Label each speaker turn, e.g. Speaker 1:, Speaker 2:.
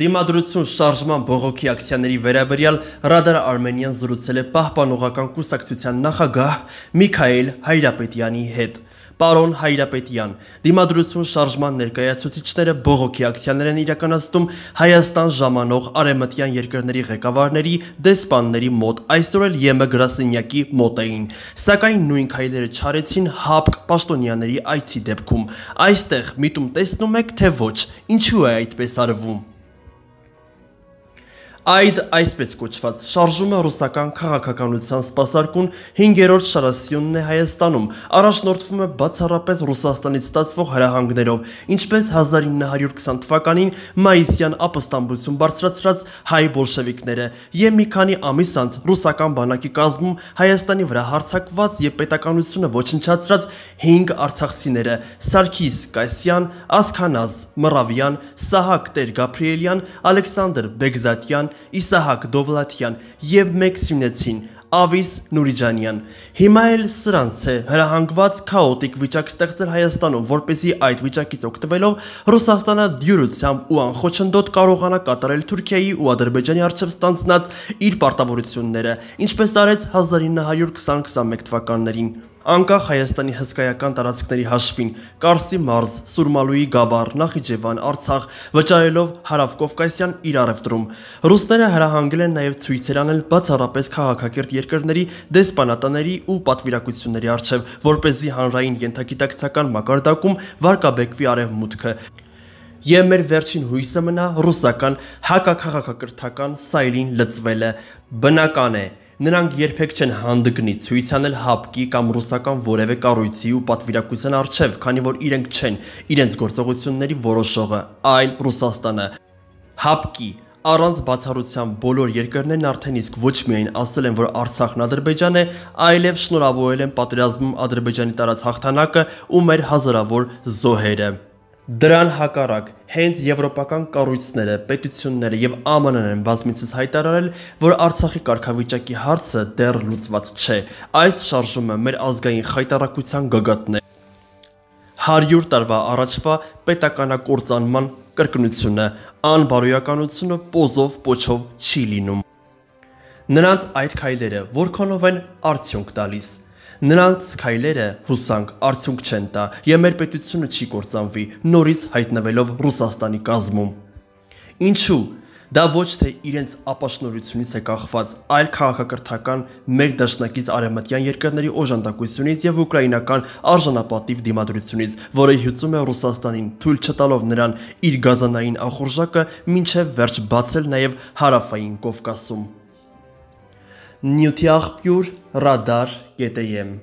Speaker 1: Դիմադրություն շարժման բողոքի ակցիաների վերաբերյալ Ռադար Արմենիան զրուցել է պահպանողական կուսակցության նախագահ Միքայել Հայրապետյանի հետ։ Պարոն Հայրապետյան, դիմադրություն շարժման ներկայացուցիչները բողոքի ակցիաներ են իրականացնում Հայաստան ժամանող արևմտյան երկրների ղեկավարների դեսպանների մոտ, այսօր էլ ԵՄ գրասենյակի մոտ էին։ Սակայն նույն քայլերը չարեցին հապկ պաշտոնյաների այցի դեպքում։ Այստեղ միտում տեսնում եք, թե ոչ, ինչու է այդպես արվում։ Այդ այսպես կոչված շարժումը ռուսական քաղաքականության սպասարկուն 5-րդ շարասյունն է Հայաստանում։ Առաջնորդվում է բացառապես Ռուսաստանից ստացվող հրահանգներով, ինչպես 1920 թվականին մայիսյան ապստամբություն բարձրացրած հայ բոլշևիկները եւ մի քանի ամիս անց ռուսական բանակի կազմում Հայաստանի վրա հարձակված եւ պետականությունը ոչնչացրած 5 արցախցիները՝ Սարգիս Կասյան, Ասքանազ, Մռավյան, Սահակ Տեր-Գաբրիելյան, Ալեքսանդր Բեգզատյան, Իսահակ Դովլաթյան եւ մեկ սյունեցին Ավիս Նուրիջանյան։ Հիմա էլ սրանց է հրահանգված քաոտիկ վիճակ ստեղծել Հայաստանում, որպեսզի այդ վիճակից օգտվելով Ռուսաստանը դյուրությամբ ու անխոչնդոտ կարողանա կատարել Թուրքիայի ու Ադրբեջանի արչև ստանցնած իր պարտավորությունները, ինչպես արեց 1920-21 թվականներին անկախ Հայաստանի հսկայական տարածքների հաշվին, Կարսի մարզ, Սուրմալուի գավառ, Նախիջևան, Արցախ, վճարելով Հարավկովկասյան իր առևտրում։ Ռուսները հրահանգել են նաև ցույցեր անել բացառապես քաղաքակիրթ երկրների դեսպանատաների ու պատվիրակությունների արչև, որ เป զի հանրային ենթագիտակցական մակարդակում վարկաբեկվի արևմուտքը եւ մեր վերջին հույսը մնա ռուսական հակակաղակակրթական սայլին լծվելը։ Բնական է, Նրանք երբեք չեն հանդգնի ցույց անել հապկի կամ ռուսական որևէ կառույցի ու պատվիրակության արչև, քանի որ իրենք չեն իրենց գործողությունների որոշողը, այլ Ռուսաստանը։ Հապկի առանց բացառության բոլոր երկրներն արդեն իսկ ոչ միայն ասել են, որ Արցախն Ադրբեջան է, այլև շնորհավորել են պատերազմում Ադրբեջանի տարած հաղթանակը ու մեր հազարավոր զոհերը։ Դրան հակառակ, հենց եվրոպական կառույցները, պետությունները եւ ԱՄՆ-ն են բազմիցս հայտարարել, որ Արցախի կարգավիճակի հարցը դեռ լուծված չէ։ Այս շարժումը մեր ազգային խայտարակության գագաթն է։ 100 տարվա առաջվա պետականակործանման կրկնությունը, անբարոյականությունը պոզով պոչով չի լինում։ Նրանց այդ քայլերը որքանով են արդյունք տալիս։ Նրանց քայլերը հուսանք արդյունք չեն տա եւ մեր պետությունը չի կործանվի նորից հայտնվելով Ռուսաստանի կազմում։ Ինչու դա ոչ թե իրենց ապաշնորությունից է կախված, այլ քաղաքակրթական մեր դաշնակից արևմտյան երկրների օժանդակությունից եւ ուկրաինական արժանապատիվ դիմադրությունից, որը հյուծում է Ռուսաստանին, թույլ չտալով նրան իր գազանային ախորժակը ոչ վերջ բացել նաեւ հարավային Կովկասում նյութի աղբյուր, ռադար, կետեյեմ։